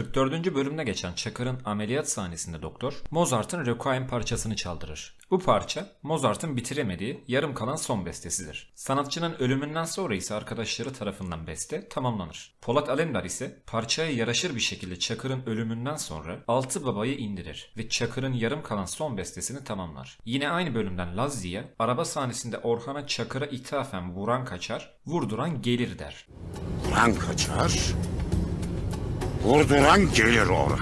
44. bölümde geçen Çakır'ın ameliyat sahnesinde doktor Mozart'ın Requiem parçasını çaldırır. Bu parça Mozart'ın bitiremediği yarım kalan son bestesidir. Sanatçının ölümünden sonra ise arkadaşları tarafından beste tamamlanır. Polat Alemdar ise parçaya yaraşır bir şekilde Çakır'ın ölümünden sonra Altı Baba'yı indirir ve Çakır'ın yarım kalan son bestesini tamamlar. Yine aynı bölümden Lazzi'ye araba sahnesinde Orhan'a Çakır'a ithafen vuran kaçar, vurduran gelir der. Vuran kaçar, Vurduran gelir ona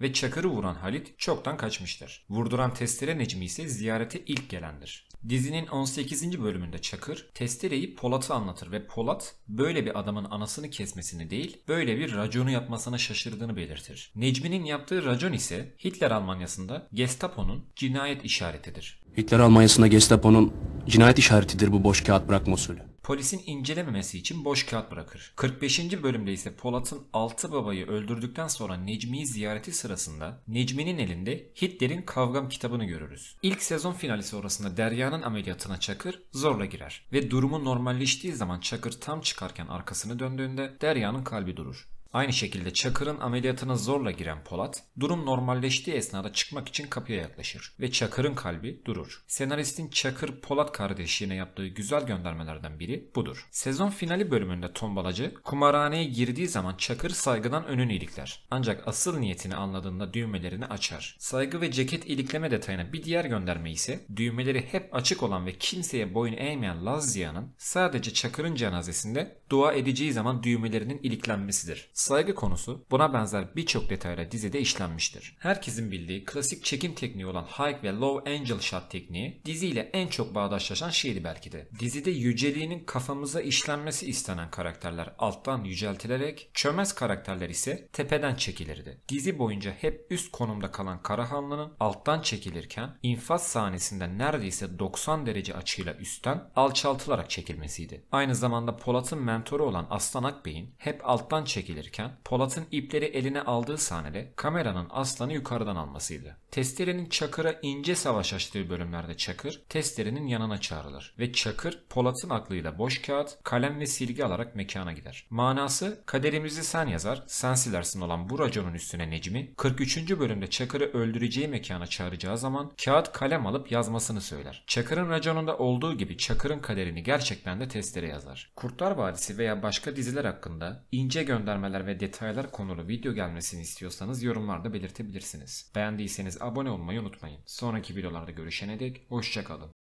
ve Çakır'ı vuran Halit çoktan kaçmıştır. Vurduran Testere Necmi ise ziyarete ilk gelendir. Dizinin 18. bölümünde Çakır, Testere'yi Polat'ı anlatır ve Polat böyle bir adamın anasını kesmesini değil, böyle bir raconu yapmasına şaşırdığını belirtir. Necmi'nin yaptığı racon ise Hitler Almanyası'nda Gestapo'nun cinayet işaretidir. Hitler Almanyası'nda Gestapo'nun cinayet işaretidir bu boş kağıt bırakma usulü polisin incelememesi için boş kağıt bırakır. 45. bölümde ise Polat'ın altı babayı öldürdükten sonra Necmi'yi ziyareti sırasında Necmi'nin elinde Hitler'in Kavgam kitabını görürüz. İlk sezon finali sonrasında Derya'nın ameliyatına Çakır zorla girer ve durumu normalleştiği zaman Çakır tam çıkarken arkasını döndüğünde Derya'nın kalbi durur. Aynı şekilde Çakır'ın ameliyatına zorla giren Polat, durum normalleştiği esnada çıkmak için kapıya yaklaşır ve Çakır'ın kalbi durur. Senaristin Çakır Polat kardeşine yaptığı güzel göndermelerden biri budur. Sezon finali bölümünde tombalacı kumarhaneye girdiği zaman Çakır saygıdan önünü ilikler. Ancak asıl niyetini anladığında düğmelerini açar. Saygı ve ceket ilikleme detayına bir diğer gönderme ise düğmeleri hep açık olan ve kimseye boyun eğmeyen Lazya'nın sadece Çakır'ın cenazesinde dua edeceği zaman düğmelerinin iliklenmesidir saygı konusu buna benzer birçok detayla dizide işlenmiştir. Herkesin bildiği klasik çekim tekniği olan high ve low angel shot tekniği diziyle en çok bağdaşlaşan şeydi belki de. Dizide yüceliğinin kafamıza işlenmesi istenen karakterler alttan yüceltilerek çömez karakterler ise tepeden çekilirdi. Dizi boyunca hep üst konumda kalan Karahanlı'nın alttan çekilirken infaz sahnesinde neredeyse 90 derece açıyla üstten alçaltılarak çekilmesiydi. Aynı zamanda Polat'ın mentoru olan Aslan Akbey'in hep alttan çekilirken, çalışırken Polat'ın ipleri eline aldığı sahnede kameranın aslanı yukarıdan almasıydı. Testerenin Çakır'a ince savaş açtığı bölümlerde Çakır testerenin yanına çağrılır ve Çakır Polat'ın aklıyla boş kağıt, kalem ve silgi alarak mekana gider. Manası kaderimizi sen yazar, sen silersin olan bu raconun üstüne Necmi 43. bölümde Çakır'ı öldüreceği mekana çağıracağı zaman kağıt kalem alıp yazmasını söyler. Çakır'ın raconunda olduğu gibi Çakır'ın kaderini gerçekten de testere yazar. Kurtlar Vadisi veya başka diziler hakkında ince göndermeler bilgiler ve detaylar konulu video gelmesini istiyorsanız yorumlarda belirtebilirsiniz. Beğendiyseniz abone olmayı unutmayın. Sonraki videolarda görüşene dek hoşçakalın.